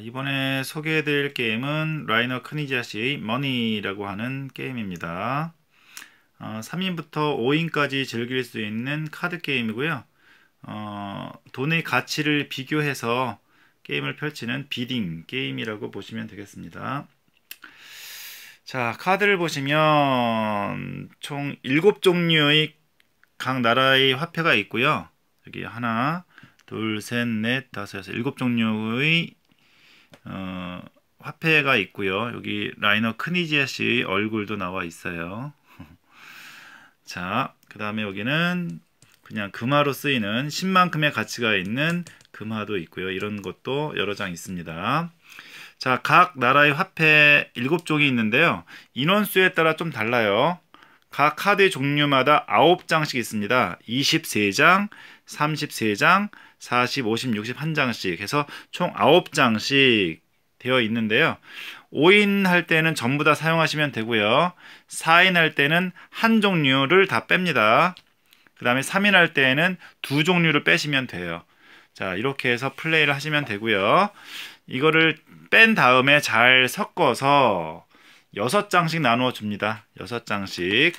이번에 소개해드릴 게임은 라이너 크니지아시의 머니라고 하는 게임입니다. 3인부터 어, 5인까지 즐길 수 있는 카드 게임이고요. 어, 돈의 가치를 비교해서 게임을 펼치는 비딩 게임이라고 보시면 되겠습니다. 자, 카드를 보시면 총 7종류의 각 나라의 화폐가 있고요. 여기 하나, 둘, 셋, 넷, 다섯, 여섯, 일곱 종류의 카페가 있고요. 여기 라이너 크니지아 씨 얼굴도 나와 있어요. 자, 그 다음에 여기는 그냥 금화로 쓰이는 10만큼의 가치가 있는 금화도 있고요. 이런 것도 여러 장 있습니다. 자, 각 나라의 화폐 7종이 있는데요. 인원수에 따라 좀 달라요. 각 카드 종류마다 9장씩 있습니다. 23장, 33장, 40, 50, 60 한장씩 해서 총 9장씩 되어 있는데요. 5인 할 때는 전부 다 사용하시면 되고요. 4인 할 때는 한 종류를 다 뺍니다. 그 다음에 3인 할 때에는 두 종류를 빼시면 돼요. 자 이렇게 해서 플레이를 하시면 되고요. 이거를 뺀 다음에 잘 섞어서 6장씩 나누어 줍니다. 6장씩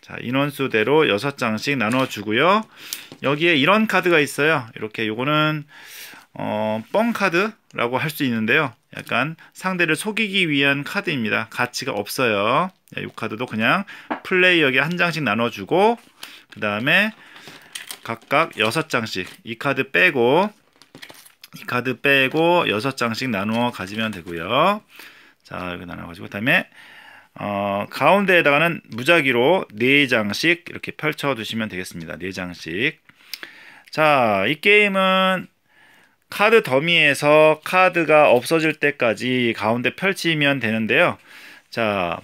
자 인원수대로 6장씩 나누어 주고요. 여기에 이런 카드가 있어요. 이렇게 요거는 어, 뻥 카드라고 할 수 있는데요. 약간 상대를 속이기 위한 카드입니다. 가치가 없어요. 예, 이 카드도 그냥 플레이어에게 한 장씩 나눠주고 그 다음에 각각 6장씩 이 카드 빼고 이 카드 빼고 6장씩 나누어 가지면 되고요. 자 이렇게 나눠가지고 그 다음에 어, 가운데에다가는 무작위로 4장씩 이렇게 펼쳐두시면 되겠습니다. 4장씩 자, 이 게임은 카드 더미에서 카드가 없어질 때까지 가운데 펼치면 되는데요. 자,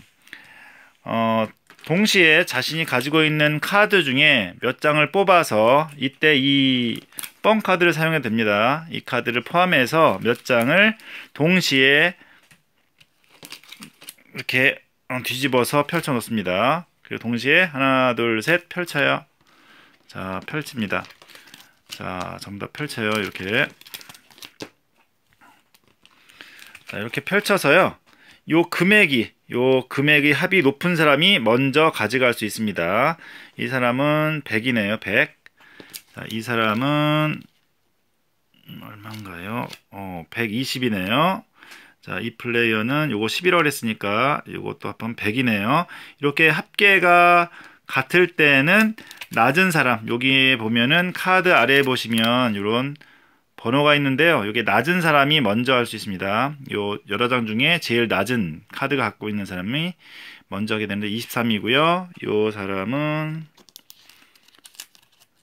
어, 동시에 자신이 가지고 있는 카드 중에 몇 장을 뽑아서 이때 이 뻥 카드를 사용해 됩니다. 이 카드를 포함해서 몇 장을 동시에 이렇게 뒤집어서 펼쳐 놓습니다. 그리고 동시에 하나, 둘, 셋 펼쳐요. 자, 펼칩니다. 자, 전부 다 펼쳐요. 이렇게. 자, 이렇게 펼쳐서요. 요 금액이 요금액이 합이 높은 사람이 먼저 가져갈 수 있습니다. 이 사람은 100이네요. 100. 자, 이 사람은 음, 얼마인가요? 어, 120이네요. 자, 이 플레이어는 요거 11월 했으니까 요것도 한번 100이네요. 이렇게 합계가 같을 때는 낮은 사람 여기 보면은 카드 아래에 보시면 요런 번호가 있는데요. 이게 낮은 사람이 먼저 할 수 있습니다. 요 여러 장 중에 제일 낮은 카드가 갖고 있는 사람이 먼저 하게 되는데 23이고요. 요 사람은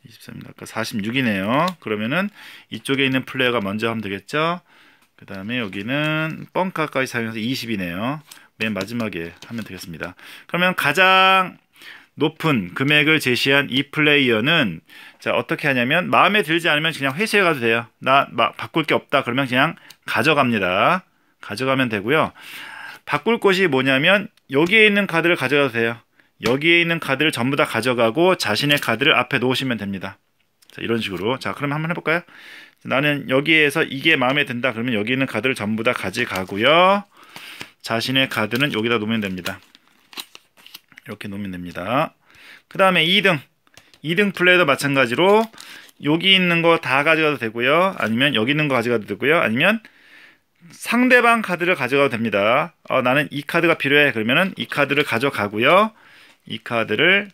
23입니다. 아까 46이네요. 그러면은 이쪽에 있는 플레이어가 먼저 하면 되겠죠. 그 다음에 여기는 뻥카까지 사용해서 20이네요. 맨 마지막에 하면 되겠습니다. 그러면 가장 높은 금액을 제시한 이 플레이어는 자 어떻게 하냐면 마음에 들지 않으면 그냥 회수해 가도 돼요. 나막 바꿀 게 없다 그러면 그냥 가져갑니다. 가져가면 되고요. 바꿀 곳이 뭐냐면 여기에 있는 카드를 가져가도 돼요. 여기에 있는 카드를 전부 다 가져가고 자신의 카드를 앞에 놓으시면 됩니다. 자, 이런 식으로. 자, 그럼 한번 해볼까요? 나는 여기에서 이게 마음에 든다. 그러면 여기 있는 카드를 전부 다 가져가고요. 자신의 카드는 여기다 놓으면 됩니다. 이렇게 놓으면 됩니다. 그 다음에 2등 2등 플레이도 마찬가지로 여기 있는 거 다 가져가도 되고요. 아니면 여기 있는 거 가져가도 되고요. 아니면 상대방 카드를 가져가도 됩니다. 어, 나는 이 카드가 필요해. 그러면이 카드를 가져가고요. 이 카드를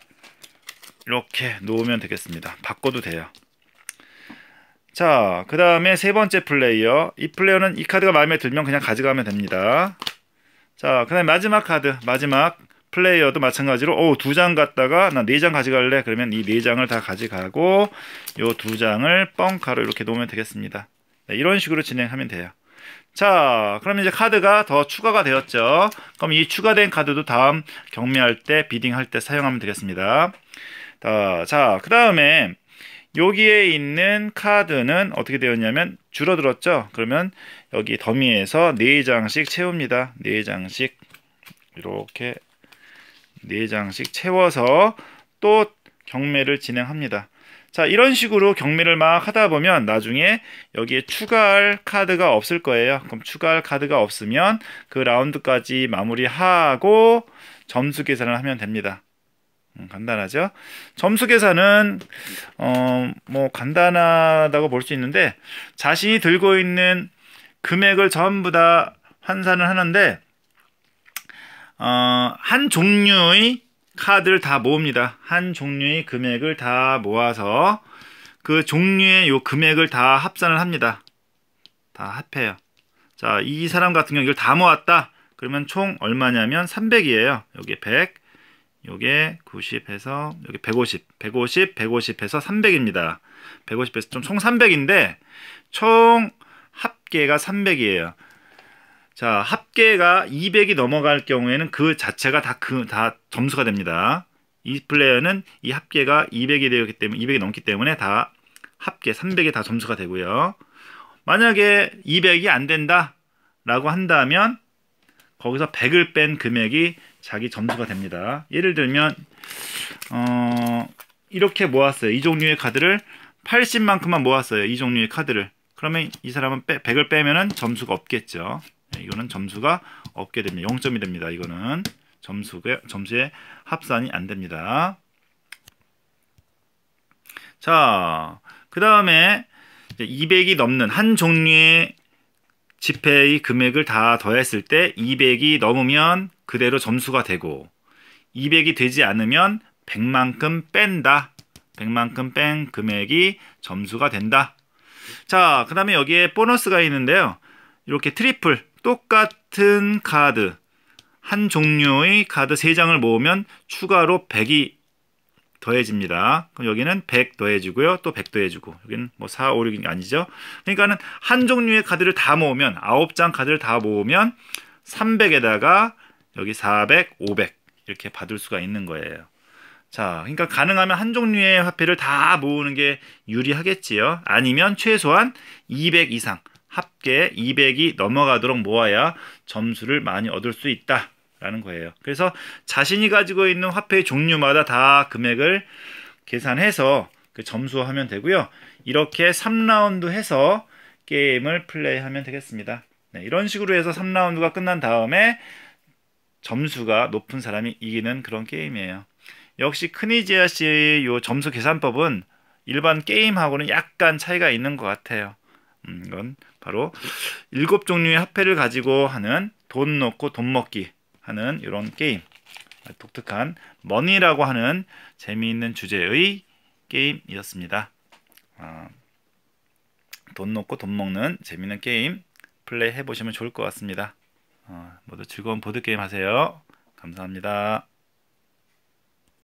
이렇게 놓으면 되겠습니다. 바꿔도 돼요. 자, 그 다음에 세 번째 플레이어. 이 플레이어는 이 카드가 마음에 들면 그냥 가져가면 됩니다. 자, 그 다음에 마지막 카드. 마지막. 플레이어도 마찬가지로 어두 장갔다가나 네 장 가져갈래 그러면 이 네 장을 다 가져가고 요 두 장을 뻥카로 이렇게 놓으면 되겠습니다 네, 이런 식으로 진행하면 돼요 자 그러면 이제 카드가 더 추가가 되었죠 그럼 이 추가된 카드도 다음 경매할 때 비딩할 때 사용하면 되겠습니다 자그 다음에 여기에 있는 카드는 어떻게 되었냐면 줄어들었죠 그러면 여기 더미에서 4장씩 채웁니다 4장씩 이렇게 4장씩 채워서 또 경매를 진행합니다. 자, 이런 식으로 경매를 막 하다 보면 나중에 여기에 추가할 카드가 없을 거예요. 그럼 추가할 카드가 없으면 그 라운드까지 마무리하고 점수 계산을 하면 됩니다. 음, 간단하죠? 점수 계산은 어, 뭐 간단하다고 볼 수 있는데 자신이 들고 있는 금액을 전부 다 환산을 하는데 어, 한 종류의 카드를 다 모읍니다. 한 종류의 금액을 다 모아서 그 종류의 요 금액을 다 합산을 합니다. 다 합해요. 자, 이 사람 같은 경우 이걸 다 모았다. 그러면 총 얼마냐면 300이에요. 여기 100, 요게 90에서 여기 150, 150, 150에서 300입니다. 150에서 좀 총 300인데 총 합계가 300이에요. 자, 합계가 200이 넘어갈 경우에는 그 자체가 다, 그, 다 점수가 됩니다. 이 플레이어는 이 합계가 200이 되었기 때문에 200이 넘기 때문에 다 합계 300이 다 점수가 되고요. 만약에 200이 안 된다라고 한다면 거기서 100을 뺀 금액이 자기 점수가 됩니다. 예를 들면 어, 이렇게 모았어요. 이 종류의 카드를 80만큼만 모았어요. 이 종류의 카드를. 그러면 이 사람은 100을 빼면 점수가 없겠죠. 네, 이거는 점수가 없게 됩니다. 0점이 됩니다. 이거는 점수의, 점수의 합산이 안 됩니다. 자, 그 다음에 200이 넘는 한 종류의 지폐의 금액을 다 더했을 때 200이 넘으면 그대로 점수가 되고 200이 되지 않으면 100만큼 뺀다. 100만큼 뺀 금액이 점수가 된다. 자, 그 다음에 여기에 보너스가 있는데요. 이렇게 트리플, 똑같은 카드 한 종류의 카드 3장을 모으면 추가로 100이 더해집니다. 그럼 여기는 100 더해지고요. 또 100 더해지고. 여기는 뭐 4, 5, 6이 아니죠. 그러니까는 한 종류의 카드를 다 모으면 9장 카드를 다 모으면 300에다가 여기 400, 500 이렇게 받을 수가 있는 거예요. 자, 그러니까 가능하면 한 종류의 화폐를 다 모으는 게 유리하겠지요. 아니면 최소한 200 이상. 합계 200이 넘어가도록 모아야 점수를 많이 얻을 수 있다. 라는 거예요. 그래서 자신이 가지고 있는 화폐의 종류마다 다 금액을 계산해서 그 점수하면 되고요. 이렇게 3라운드 해서 게임을 플레이하면 되겠습니다. 네, 이런 식으로 해서 3라운드가 끝난 다음에 점수가 높은 사람이 이기는 그런 게임이에요. 역시 크니지아 씨의 점수 계산법은 일반 게임하고는 약간 차이가 있는 것 같아요. 음, 이건 바로 일곱 종류의 화폐를 가지고 하는 돈 넣고 돈 먹기 하는 이런 게임. 독특한 머니라고 하는 재미있는 주제의 게임이었습니다. 아, 돈 넣고 돈 먹는 재미있는 게임 플레이 해보시면 좋을 것 같습니다. 어, 모두 즐거운 보드게임 하세요. 감사합니다.